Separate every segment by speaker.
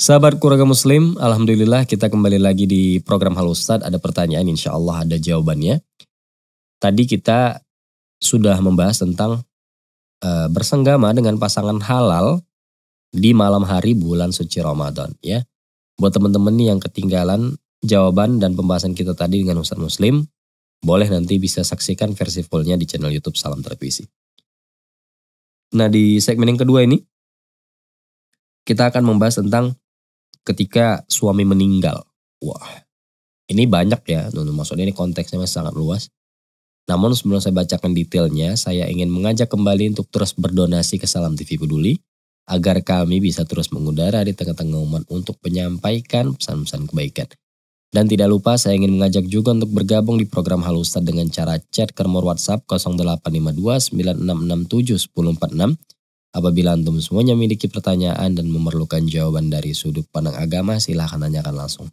Speaker 1: Sahabat keluarga muslim, Alhamdulillah kita kembali lagi di program Halo Ustadz. Ada pertanyaan insya Allah ada jawabannya. Tadi kita sudah membahas tentang e, bersenggama dengan pasangan halal di malam hari bulan suci Ramadan ya. Buat teman-teman yang ketinggalan jawaban dan pembahasan kita tadi dengan Ustadz Muslim, boleh nanti bisa saksikan versi fullnya di channel YouTube Salam Televisi. Nah di segmen yang kedua ini, kita akan membahas tentang ketika suami meninggal. Wah, ini banyak ya, maksudnya ini konteksnya masih sangat luas. Namun sebelum saya bacakan detailnya, saya ingin mengajak kembali untuk terus berdonasi ke Salam TV Peduli, agar kami bisa terus mengudara di tengah-tengah umat untuk menyampaikan pesan-pesan kebaikan. Dan tidak lupa saya ingin mengajak juga untuk bergabung di program Halo Ustaz dengan cara chat ke nomor WhatsApp 0852 9667 Apabila antum semuanya memiliki pertanyaan dan memerlukan jawaban dari sudut pandang agama silahkan tanyakan langsung.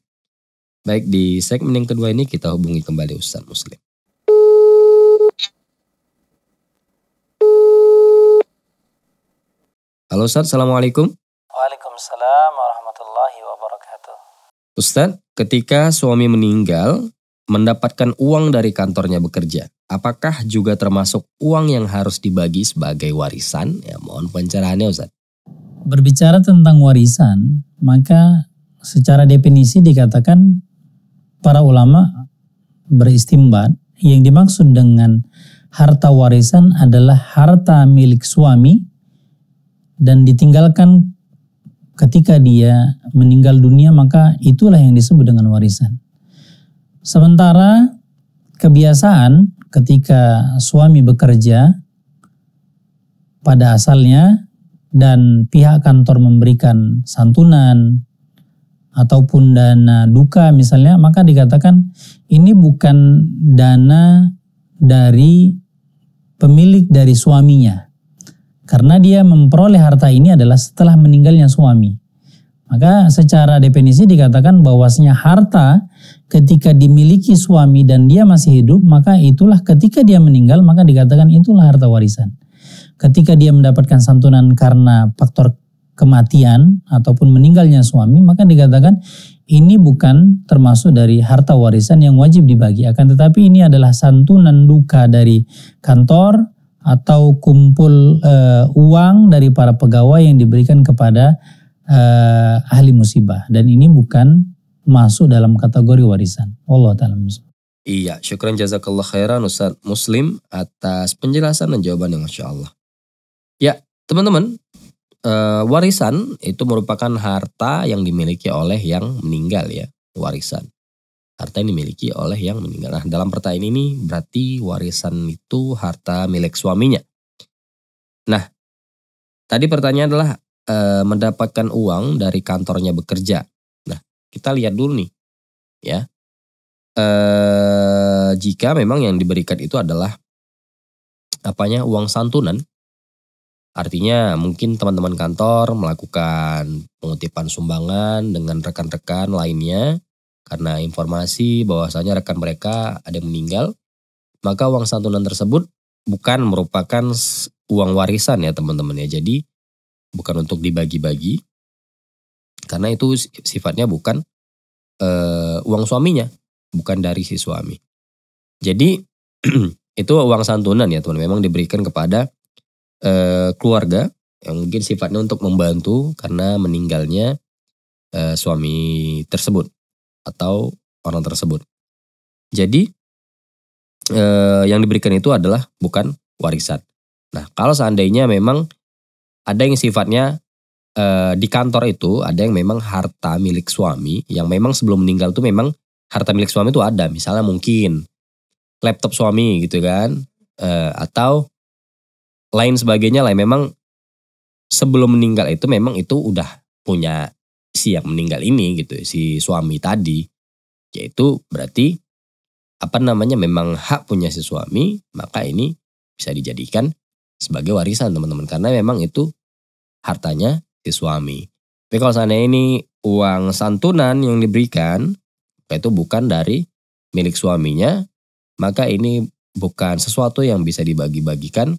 Speaker 1: Baik di segmen yang kedua ini kita hubungi kembali Ustaz Muslim. Halo Ustaz, Assalamualaikum.
Speaker 2: Waalaikumsalam warahmatullahi wabarakatuh.
Speaker 1: Ustaz, Ketika suami meninggal, mendapatkan uang dari kantornya bekerja, apakah juga termasuk uang yang harus dibagi sebagai warisan? Ya, mohon pencerahannya Ustaz.
Speaker 2: Berbicara tentang warisan, maka secara definisi dikatakan para ulama beristimbat yang dimaksud dengan harta warisan adalah harta milik suami dan ditinggalkan ketika dia meninggal dunia maka itulah yang disebut dengan warisan. Sementara kebiasaan ketika suami bekerja pada asalnya dan pihak kantor memberikan santunan ataupun dana duka misalnya maka dikatakan ini bukan dana dari pemilik dari suaminya karena dia memperoleh harta ini adalah setelah meninggalnya suami. Maka secara definisi dikatakan bahwasanya harta ketika dimiliki suami dan dia masih hidup, maka itulah ketika dia meninggal, maka dikatakan itulah harta warisan. Ketika dia mendapatkan santunan karena faktor kematian ataupun meninggalnya suami, maka dikatakan ini bukan termasuk dari harta warisan yang wajib dibagi. Akan tetapi ini adalah santunan duka dari kantor, atau kumpul uh, uang dari para pegawai yang diberikan kepada uh, ahli musibah dan ini bukan masuk dalam kategori warisan. Allah taala
Speaker 1: Iya, syukran jazakallah khairan Ustaz Muslim atas penjelasan dan jawaban yang Masya Allah. Ya, teman-teman, uh, warisan itu merupakan harta yang dimiliki oleh yang meninggal ya, warisan harta yang dimiliki oleh yang meninggal. Nah, dalam pertanyaan ini berarti warisan itu harta milik suaminya. Nah, tadi pertanyaan adalah e, mendapatkan uang dari kantornya bekerja. Nah, kita lihat dulu nih, ya. E, jika memang yang diberikan itu adalah apanya uang santunan, Artinya mungkin teman-teman kantor melakukan pengutipan sumbangan dengan rekan-rekan lainnya karena informasi bahwasanya rekan mereka ada yang meninggal, maka uang santunan tersebut bukan merupakan uang warisan ya teman-teman ya. Jadi bukan untuk dibagi-bagi karena itu sifatnya bukan e, uang suaminya, bukan dari si suami. Jadi itu uang santunan ya teman teman memang diberikan kepada e, keluarga yang mungkin sifatnya untuk membantu karena meninggalnya e, suami tersebut atau orang tersebut. Jadi eh, yang diberikan itu adalah bukan warisan. Nah, kalau seandainya memang ada yang sifatnya eh, di kantor itu ada yang memang harta milik suami yang memang sebelum meninggal itu memang harta milik suami itu ada, misalnya mungkin laptop suami gitu kan eh, atau lain sebagainya lah memang sebelum meninggal itu memang itu udah punya si yang meninggal ini gitu si suami tadi yaitu berarti apa namanya memang hak punya si suami maka ini bisa dijadikan sebagai warisan teman-teman karena memang itu hartanya si suami. Tapi kalau seandainya ini uang santunan yang diberikan itu bukan dari milik suaminya maka ini bukan sesuatu yang bisa dibagi-bagikan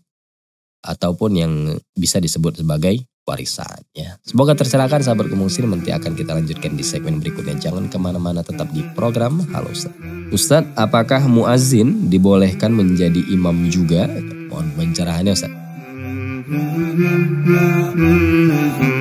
Speaker 1: ataupun yang bisa disebut sebagai warisan ya. Semoga tercerahkan sahabat kemungsi nanti akan kita lanjutkan di segmen berikutnya. Jangan kemana-mana tetap di program Halo Ustaz. Ustaz, apakah muazin dibolehkan menjadi imam juga? Mohon pencerahannya Ustaz.